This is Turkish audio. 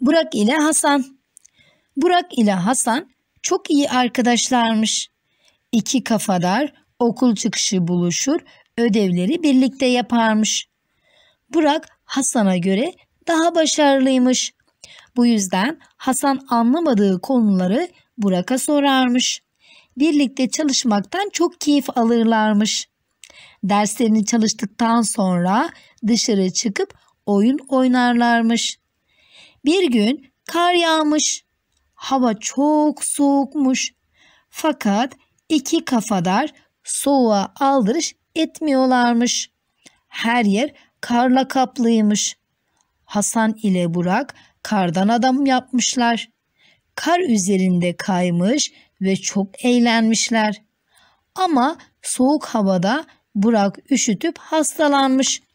Burak ile Hasan. Burak ile Hasan çok iyi arkadaşlarmış. İki kafadar okul çıkışı buluşur, ödevleri birlikte yaparmış. Burak Hasan'a göre daha başarılıymış. Bu yüzden Hasan anlamadığı konuları Burak'a sorarmış. Birlikte çalışmaktan çok keyif alırlarmış. Derslerini çalıştıktan sonra dışarı çıkıp oyun oynarlarmış. Bir gün kar yağmış. Hava çok soğukmuş. Fakat iki kafadar soğuğa aldırış etmiyorlarmış. Her yer karla kaplıymış. Hasan ile Burak kardan adam yapmışlar. Kar üzerinde kaymış ve çok eğlenmişler. Ama soğuk havada Burak üşütüp hastalanmış.